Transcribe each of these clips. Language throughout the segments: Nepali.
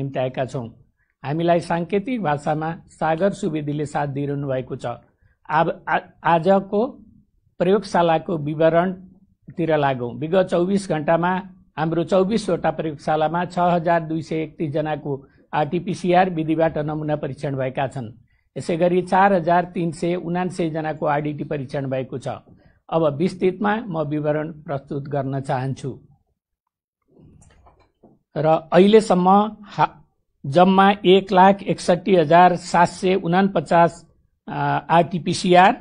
आएका छौँ हामीलाई साङ्केतिक भाषामा सागर सुवेदीले साथ दिइरहनु भएको छ आजको प्रयोगशालाको विवरणतिर लागौँ विगत चौबिस घन्टामा हाम्रो चौबिसवटा प्रयोगशालामा छ हजार दुई सय एकतिसजनाको आरटिपिसिआर विधिबाट नमुना परीक्षण भएका छन् यसै गरी चार हजार तिन सय उनान्सयजनाको आरडिटी परीक्षण भएको छ अब विस्तृतमा म विवरण प्रस्तुत गर्न चाहन्छु र अहिलेसम्म जम्मा एक लाख एकसट्ठी हजार सात सय उनापचास आरटिपिसिआर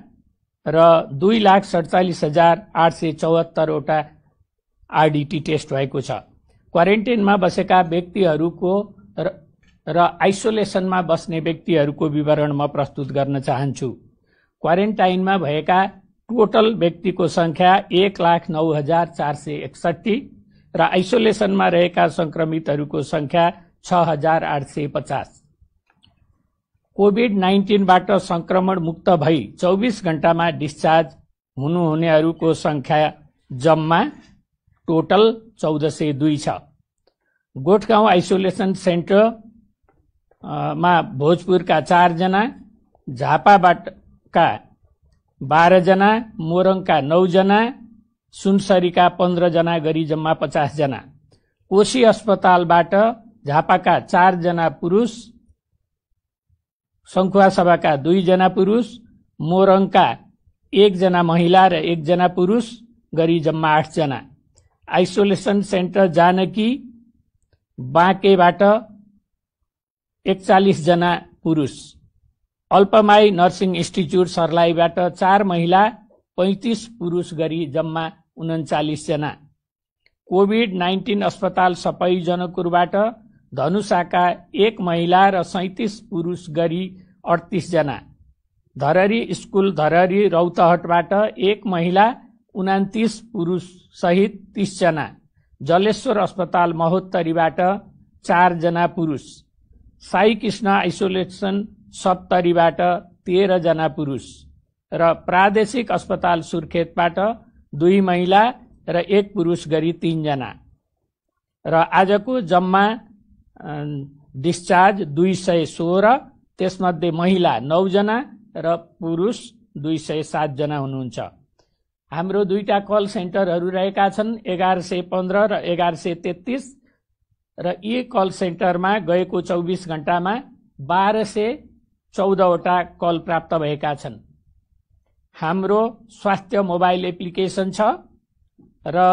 र दुई लाख सडचालिस हजार आठ सय चौहत्तरवटा आरडिटी टेस्ट भएको छ क्वारेन्टाइनमा बसेका व्यक्तिहरूको र आइसोलेसनमा बस्ने व्यक्तिहरूको विवरण म प्रस्तुत गर्न चाहन्छु क्वारेन्टाइनमा भएका टोटल व्यक्तिको सङ्ख्या एक लाख नौ हजार चार सय एकसट्ठी र आइसोलेसनमा रहेका सङ्क्रमितहरूको सङ्ख्या छ हजार आठ सय पचास कोभिड नाइन्टिनबाट सङ्क्रमण मुक्त भई चौबिस घण्टामा डिस्चार्ज हुनुहुनेहरूको संख्या जम्मा टोटल चौध सय दुई छ गोठगाउँ आइसोलेसन सेन्टर मा भोजपुरका चारजना झापाबाटका बाह्रजना मोरङका नौजना सुनसरीका पन्ध्रजना गरी जम्मा पचासजना कोशी अस्पतालबाट झापाका चारजना पुरुष सङ्खुवासभाका दुईजना पुरुष मोरङका एकजना महिला र एकजना पुरुष गरी जम्मा आठजना आइसोलेसन सेन्टर जानकी बाँकेबाट एकचालिसजना पुरुष अल्पमाई नर्सिङ इन्स्टिच्युट सर्लाहीबाट चार महिला पैँतिस पुरुष गरी जम्मा उन्चालिसजना कोभिड नाइन्टिन अस्पताल सबै जनकपुरबाट धनुषाका एक महिला र सैतिस पुरुष गरी जना धरहरी स्कुल धरहरी रौतहटबाट एक महिला उनातिस पुरुष सहित तिसजना जलेश्वर अस्पताल महोत्तरीबाट चारजना पुरुष साई कृष्ण आइसोलेसन सप्तरीबाट तेह्रजना पुरुष र प्रादेशिक अस्पताल सुर्खेतबाट दुई महिला र एक पुरुष गरी तिनजना र आजको जम्मा डिस्चार्ज दुई सय सोह्र त्यसमध्ये महिला नौजना र पुरुष दुई सय सातजना हुनुहुन्छ हाम्रो दुईवटा कल सेन्टरहरू रहेका छन् एघार सय पन्ध्र र एघार सय तेत्तिस र यी कल सेन्टरमा गएको चौबिस घन्टामा बाह्र सय चौधवटा कल प्राप्त भएका छन् हाम्रो स्वास्थ्य मोबाइल एप्लिकेसन छ र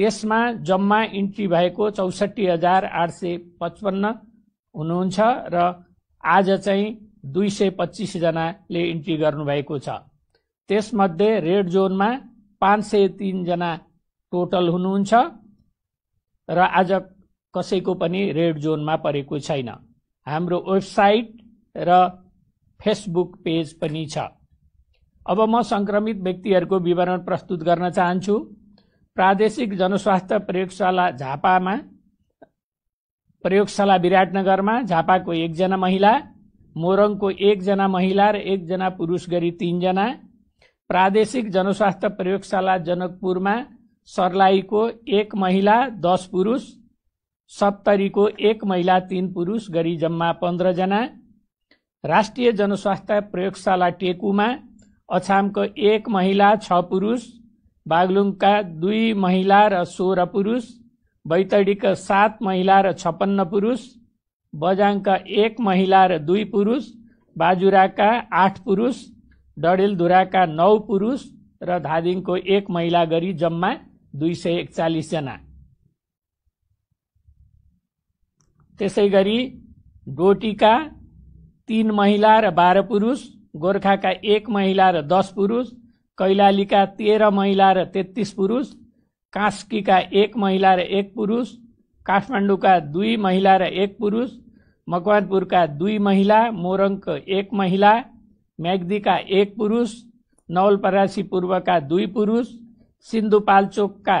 त्यसमा जम्मा इन्ट्री भएको चौसठी हजार आठ सय पचपन्न हुनुहुन्छ र आज चाहिँ दुई सय पच्चिसजनाले इन्ट्री गर्नुभएको छ त्यसमध्ये रेड जोनमा पाँच सय तिनजना टोटल हुनुहुन्छ र आज कसैको पनि रेड जोनमा परेको छैन हाम्रो वेबसाइट र फेसबुक पेज पनि छ अब म संक्रमित व्यक्तिहरूको विवरण प्रस्तुत गर्न चाहन्छु प्रादेशिक जनस्वास्थ्य प्रयोगशाला झापामा प्रयोगशाला विराटनगरमा झापाको एकजना महिला मोरङको एकजना महिला र एकजना पुरुष गरी तिनजना प्रादेशिक जनस्वास्थ्य प्रयोगशाला जनकपुरमा सर्लाहीको एक महिला दस पुरुष सप्तरीको एक महिला तीन पुरुष गरी जम्मा पन्ध्रजना राष्ट्रिय जनस्वास्थ्य प्रयोगशाला टेकुमा अछामको एक महिला छ पुरुष बागलुङका दुई महिला र सोह्र पुरुष बैतडीका सात महिला र छप्पन्न पुरुष बजाङका एक महिला र दुई पुरुष बाजुराका आठ पुरुष डडेलधुराका नौ पुरुष र धादिङको एक महिला गरी जम्मा दुई सय एकचालिसजना त्यसै गरी डोटीका तीन महिला र बाह्र पुरुष गोर्खाका एक महिला र दस पुरुष कैलालीका तेह्र महिला र तेत्तिस पुरुष कास्कीका एक महिला र एक पुरुष काठमाडौँका दुई महिला र एक पुरुष मकवानपुरका दुई महिला मोरङको एक महिला म्याग्दीका एक पुरुष नवलपरासी पूर्वका दुई पुरुष सिन्धुपाल्चोकका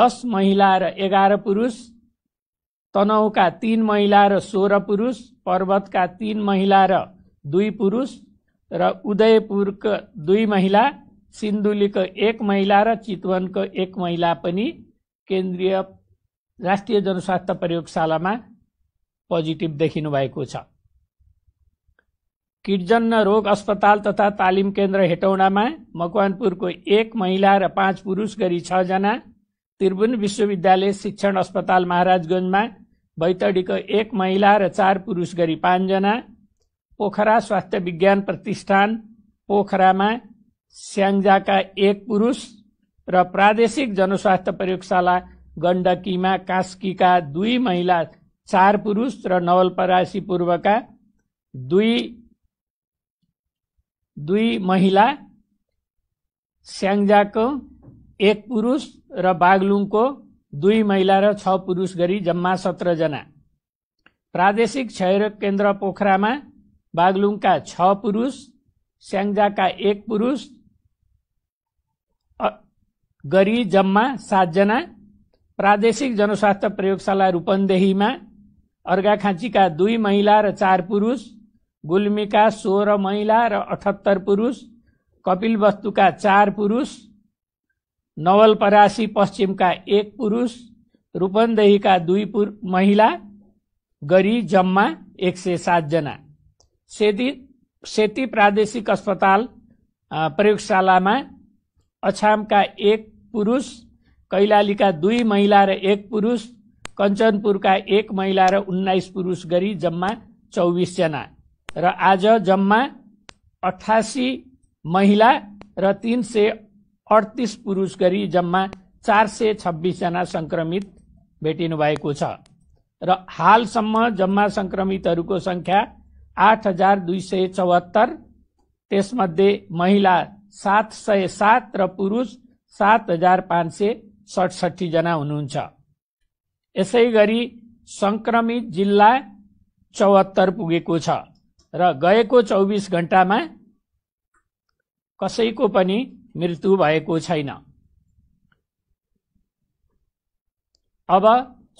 दस महिला र एघार पुरुष तनहुका तीन महिला र सोह्र पुरुष पर्वतका तीन महिला र दुई पुरुष र उदयपुरको दुई महिला सिन्धुलीको एक महिला र चितवनको एक महिला पनि केन्द्रीय राष्ट्रिय जनस्वास्थ्य प्रयोगशालामा पोजिटिभ देखिनु भएको छ किटजन्न रोग अस्पताल तथा तालिम केन्द्र हेटौँडामा मकवानपुरको एक महिला र पाँच पुरुष गरी छजना त्रिभुवन विश्वविद्यालय शिक्षण अस्पताल महाराजगञ्जमा बैतडीको एक महिला र चार पुरुष गरी पाँचजना पोखरा स्वास्थ्य विज्ञान प्रतिष्ठान पोखरामा स्याङ्जाका एक पुरुष र प्रादेशिक जनस्वास्थ्य प्रयोगशाला गण्डकीमा कास्कीका दुई महिला चार पुरुष र नवलपरासी पूर्वका दुई दुई महिला स्याङ्जाको एक पुरुष र बागलुङको दुई महिला र छ पुरुष गरी जम्मा सत्रजना प्रादेशिक क्षयरोग केन्द्र पोखरामा बागलुङका छ पुरुष स्याङ्जाका एक पुरुष गरी जम्मा सातजना प्रादेशिक जनस्वास्थ्य प्रयोगशाला रूपन्देहीमा अर्घाखाँचीका दुई महिला र चार पुरुष गुल्मीका सोह्र महिला र अठहत्तर पुरुष कपिलवस्तुका चार पुरुष नवलपरासी पश्चिमका एक पुरुष रूपन्देहीका दुई महिला गरी जम्मा एक सय सातजना सेती सेती प्रादेशिक अस्पताल प्रयोगशालामा अछामका एक पुरुष कैलालीका दुई महिला र एक पुरुष कञ्चनपुरका एक महिला र उन्नाइस पुरुष गरी जम्मा चौबिसजना र आज जम्मा अठासी महिला र तिन सय अडतिस पुरुष गरी जम्मा चार सय छब्बिसजना सङ्क्रमित भेटिनु भएको छ र हालसम्म जम्मा सङ्क्रमितहरूको सङ्ख्या आठ हजार दुई सय चौहत्तर त्यसमध्ये महिला सात सय सात र पुरुष सात हजार पाँच सय सडसठीजना हुनुहुन्छ यसै गरी सङ्क्रमित जिल्ला चौहत्तर पुगेको छ र गएको चौबिस घण्टामा कसैको पनि मृत्यु भएको छैन अब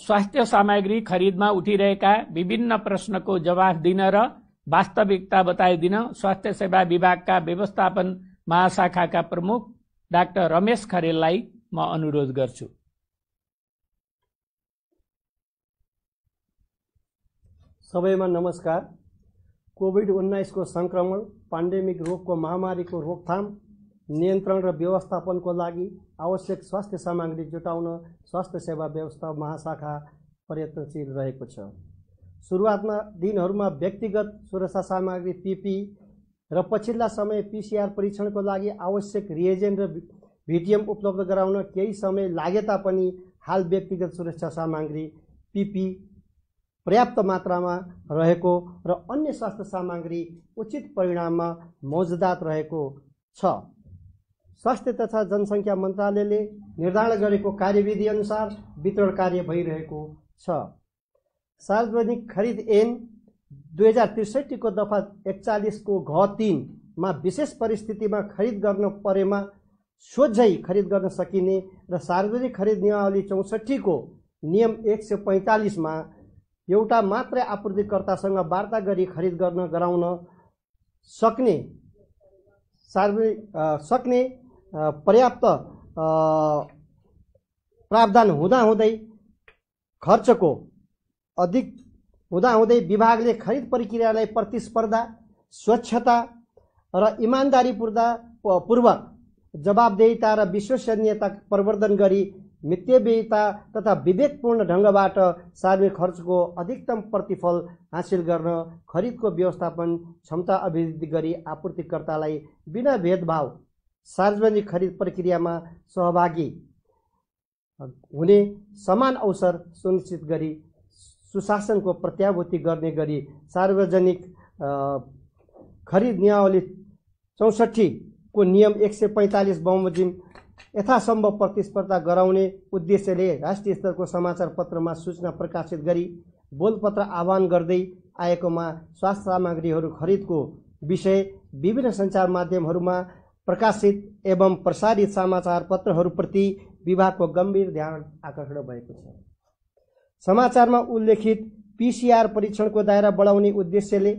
स्वास्थ्य सामग्री खरिदमा उठिरहेका विभिन्न प्रश्नको जवाफ दिन र वास्तविकता बताइदिन स्वास्थ्य सेवा विभागका व्यवस्थापन महाशाखाका प्रमुख डाक्टर रमेश खरेललाई म अनुरोध गर्छु सबैमा नमस्कार कोभिड उन्नाइसको सङ्क्रमण पाण्डेमिक रोगको महामारीको रोकथाम नियन्त्रण र व्यवस्थापनको लागि आवश्यक स्वास्थ्य सामग्री जुटाउन स्वास्थ्य सेवा व्यवस्था महाशाखा प्रयत्नशील रहेको छ सुरुवातमा दिनहरूमा व्यक्तिगत सुरक्षा सामग्री पिपी र पछिल्ला समय पिसिआर परीक्षणको लागि आवश्यक रिएजेन्ट र भिटिएम उपलब्ध गराउन केही समय लागे तापनि हाल व्यक्तिगत सुरक्षा सामग्री पिपी पर्याप्त मात्रामा रहेको र अन्य स्वास्थ्य सामग्री उचित परिणाममा मौजदात रहेको छ स्वास्थ्य तथा जनसङ्ख्या मन्त्रालयले निर्धारण गरेको कार्यविधि अनुसार वितरण कार्य भइरहेको छ सार्वजनिक खरिद ऐन दुई हजार त्रिसठीको दफा एकचालिसको घ तिनमा विशेष परिस्थितिमा खरिद गर्न परेमा सोझै खरिद गर्न सकिने र सार्वजनिक खरिद नियमावली चौसठीको नियम एक सय पैँतालिसमा एउटा मात्र आपूर्तिकर्तासँग वार्ता गरी खरिद गर्न गराउन सक्ने सार्वजनिक सक्ने पर्याप्त प्रावधान हुँदाहुँदै खर्चको अधिक हुँदाहुँदै विभागले खरिद प्रक्रियालाई प्रतिस्पर्धा स्वच्छता र इमान्दारीपूर्दा पूर्वक जवाबदेहिता र विश्वसनीयता प्रवर्धन गरी मितव्ययता तथा विवेकपूर्ण ढङ्गबाट सार्वजनिक खर्चको अधिकतम प्रतिफल हासिल गर्न खरिदको व्यवस्थापन क्षमता अभिवृद्धि गरी आपूर्तिकर्तालाई बिना भेदभाव सार्वजनिक खरिद प्रक्रियामा सहभागी हुने समान अवसर सुनिश्चित गरी सुशासनको प्रत्याभूति गर्ने गरी सार्वजनिक खरिद नियावली चौसठीको नियम एक सय पैँतालिस बमोजिम यथासम्भव प्रतिस्पर्धा गराउने उद्देश्यले राष्ट्रिय स्तरको समाचार पत्रमा सूचना प्रकाशित गरी बोलपत्र आह्वान गर्दै आएकोमा स्वास्थ्य सामग्रीहरू खरिदको विषय विभिन्न सञ्चार माध्यमहरूमा प्रकाशित एवं प्रसारित समाचार पत्रहरूप्रति विभागको गम्भीर ध्यान आकर्षण भएको छ समाचारमा उल्लेखित पिसिआर परीक्षणको दायरा बढाउने उद्देश्यले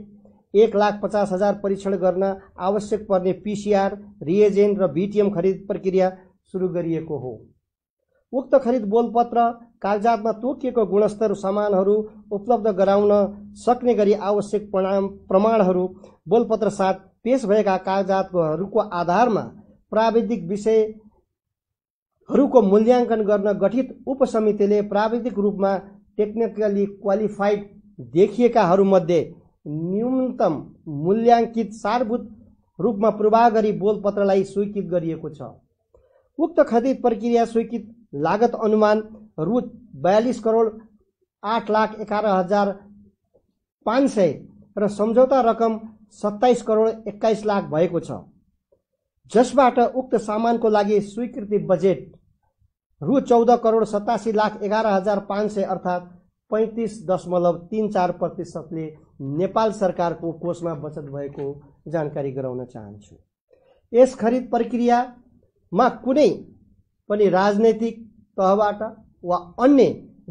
एक लाख पचास हजार परीक्षण गर्न आवश्यक पर्ने पिसिआर रिएजेन्ट र भिटिएम खरिद प्रक्रिया सुरु गरिएको हो उक्त खरिद बोलपत्र कागजातमा तोकिएको गुणस्तर सामानहरू उपलब्ध गराउन सक्ने गरी आवश्यक प्रणाम प्रमाणहरू बोलपत्र साथ पेश भएका कागजातहरूको आधारमा प्राविधिक विषय हरूको मूल्याङ्कन गर्न गठित उपसमितिले प्राविधिक रूपमा टेक्निकली क्वालिफाइड देखिएकाहरूमध्ये न्यूनतम मूल्याङ्कित सारभूत रूपमा प्रवाह गरी बोलपत्रलाई स्वीकृत गरिएको छ उक्त खरिद प्रक्रिया स्वीकृत लागत अनुमान रु बयालिस करोड आठ लाख एघार हजार पाँच सय र सम्झौता रकम सत्ताइस करोड एक्काइस लाख भएको छ जसबाट उक्त सामानको लागि स्वीकृति बजेट रु चौध करोड सतासी लाख एघार हजार पाँच सय अर्थात् पैँतिस दशमलव तिन चार प्रतिशतले नेपाल सरकारको कोषमा बचत भएको जानकारी गराउन चाहन्छु यस खरिद प्रक्रियामा कुनै पनि राजनैतिक तहबाट वा अन्य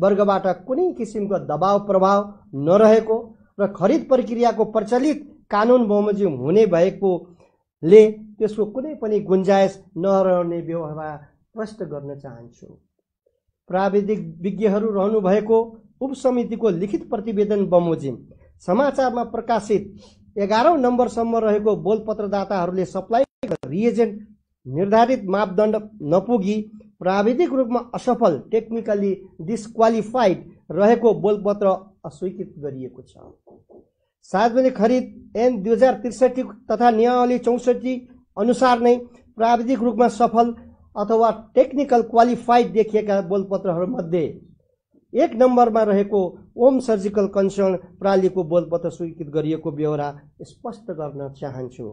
वर्गबाट कुनै किसिमको दबाव प्रभाव नरहेको र खरिद प्रक्रियाको प्रचलित कानुन बमोजिम हुने भएकोले त्यसको कुनै पनि गुन्जायस नरहने व्यवहार प्रष्ट गर्न चाहन्छु प्राविधिक विज्ञहरू रहनुभएको उपसमितिको लिखित प्रतिवेदन बमोजिम समाचारमा प्रकाशित एघारौँ नम्बरसम्म रहेको बोलपत्रदाताहरूले सप्लाई रिएजेन्ट निर्धारित मापदण्ड नपुगी प्राविधिक रूपमा असफल टेक्निकली डिस्क्वालिफाइड रहेको बोलपत्र अस्वीकृत गरिएको छ सार्वजनिक खरिद एन दुई हजार त्रिसठी तथा नियमावली चौसठी अनुसार नै प्राविधिक रूपमा सफल अथवा टेक्निकल क्वालिफाइड देखिएका बोलपत्रहरूमध्ये एक नम्बरमा रहेको ओम सर्जिकल कन्सर्न प्रणालीको बोलपत्र स्वीकृत गरिएको बेहोरा स्पष्ट गर्न चाहन्छु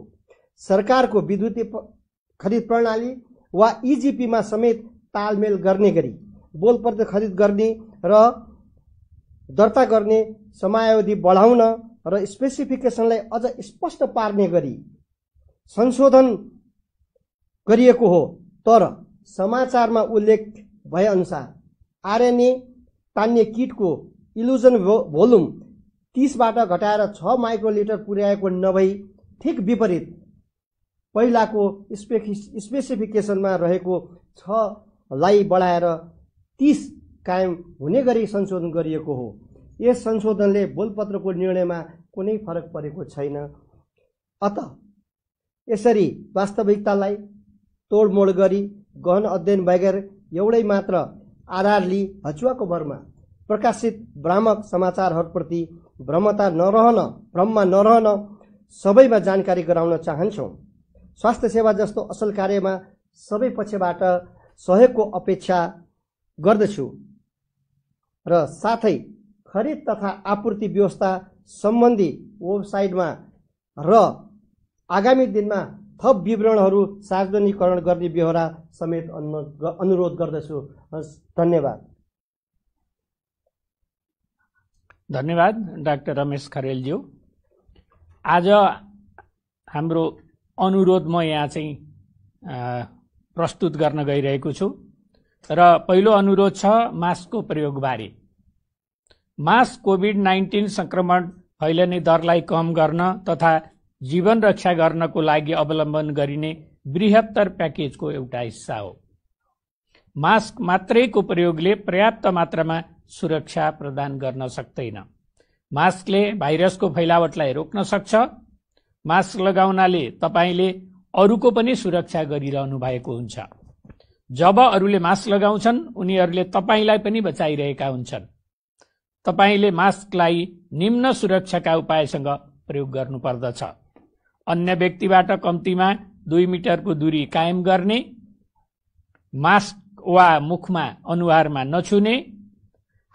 सरकारको विद्युतीय खरिद प्रणाली वा इजिपीमा e समेत तालमेल गर्ने गरी बोलपत्र खरिद गर्ने र दर्ता गर्ने समयावधि बढाउन र स्पेसिफिकेसनलाई अझ स्पष्ट पार्ने गरी संशोधन गरिएको हो तर समाचारमा उल्लेख भएअनुसार आरएनए तान्ने किटको इलुजन भो भोल्युम तिसबाट घटाएर छ माइक्रोलिटर पुर्याएको नभई ठिक विपरीत पहिलाको स्पेफि स्पेसिफिकेसनमा रहेको छलाई बढाएर तिस कायम हुने गरी संशोधन गरिएको हो यस संशोधनले बोलपत्रको निर्णयमा कुनै फरक परेको छैन अत यसरी वास्तविकतालाई तोडमोड गरी गहन अध्ययन बगैर एउटै मात्र आधार लिई हचुवाको भरमा प्रकाशित भ्रामक समाचारहरूप्रति भ्रमता नरहन भ्रममा नरहन सबैमा जानकारी गराउन चाहन्छौँ स्वास्थ्य सेवा जस्तो असल कार्यमा सबै पक्षबाट सहयोगको अपेक्षा गर्दछु र साथै खरिद तथा आपूर्ति व्यवस्था सम्बन्धी वेबसाइटमा र आगामी दिनमा थप विवरणहरू सार्वजनिकरण गर्ने बेहोरा समेत अनुरोध गर्दछु धन्यवाद धन्यवाद डाक्टर रमेश खरेलज्यू आज हाम्रो अनुरोध म यहाँ चाहिँ प्रस्तुत गर्न गइरहेको छु र पहिलो अनुरोध छ मास्कको प्रयोगबारे मास्क कोभिड नाइन्टिन सङ्क्रमण फैलिने दरलाई कम गर्न तथा जीवन रक्षा गर्नको लागि अवलम्बन गरिने बृहत्तर प्याकेजको एउटा हिस्सा हो मास्क मात्रैको प्रयोगले पर्याप्त मात्रामा सुरक्षा प्रदान गर्न सक्दैन मास्कले भाइरसको फैलावटलाई रोक्न सक्छ मास्क लगाउनाले तपाईँले अरूको पनि सुरक्षा गरिरहनु भएको हुन्छ जब अरूले मास्क लगाउँछन् उनीहरूले तपाईँलाई पनि बचाइरहेका हुन्छन् तपाईँले मास्कलाई निम्न सुरक्षाका उपायसँग प्रयोग गर्नुपर्दछ अन्य व्यक्तिबाट कम्तीमा दुई मिटरको दूरी कायम गर्ने मास्क वा मुखमा अनुहारमा नछुने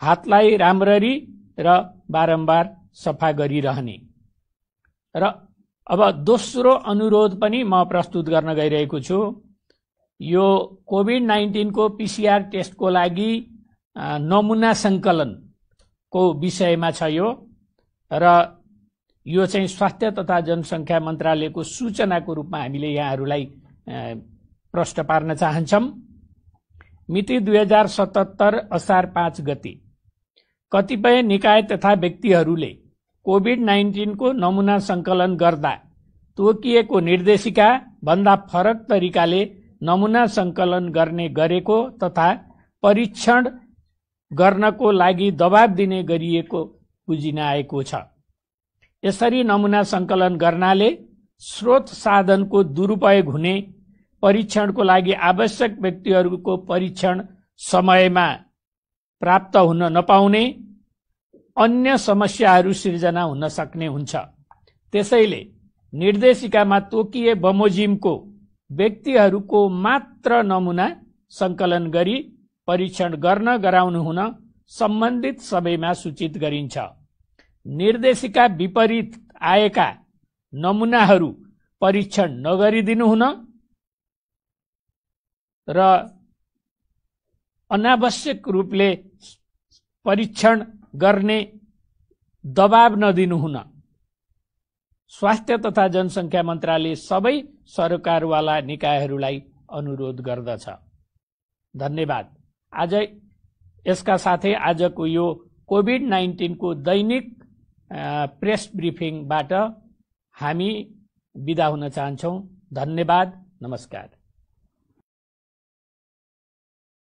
हातलाई राम्ररी र बारम्बार सफा गरिरहने र अब दोस्रो अनुरोध पनि म प्रस्तुत गर्न गइरहेको छु यो कोभिड नाइन्टिनको पिसिआर टेस्टको लागि नमुना सङ्कलनको विषयमा छ यो र यो चाहिँ स्वास्थ्य तथा जनसङ्ख्या मन्त्रालयको सूचनाको रूपमा हामीले यहाँहरूलाई प्रश्न पार्न चाहन्छौँ मिति दुई हजार सतहत्तर असार पाँच गति कतिपय निकाय तथा व्यक्तिहरूले कोभिड नाइन्टिनको नमुना सङ्कलन गर्दा तोकिएको निर्देशिका भन्दा फरक तरिकाले नमुना सङ्कलन गर्ने गरेको तथा परीक्षण गर्नको लागि दबाब दिने गरिएको बुझिन आएको छ यसरी नमुना संकलन गर्नाले स्रोत साधनको दुरुपयोग हुने परीक्षणको लागि आवश्यक व्यक्तिहरूको परीक्षण समयमा प्राप्त हुन नपाउने अन्य समस्याहरू सिर्जना हुन सक्ने हुन्छ त्यसैले निर्देशिकामा तोकिए बमोजिमको व्यक्तिहरूको मात्र नमुना संकलन गरी परीक्षण गर्न गराउनु हुन सम्बन्धित सबैमा सूचित गरिन्छ निर्देशिका विपरीत आएका नमुनाहरू परीक्षण नगरिदिनु हुन र अनावश्यक रूपले परीक्षण गर्ने दबाब नदिनुहुन स्वास्थ्य तथा जनसङ्ख्या मन्त्रालय सबै सरकारवाला निकायहरूलाई अनुरोध गर्दछ धन्यवाद आज यसका साथै आजको यो कोभिड नाइन्टिनको दैनिक प्रेस ब्रिफिङबाट हामी बिदा हुन चाहन्छौँ धन्यवाद नमस्कार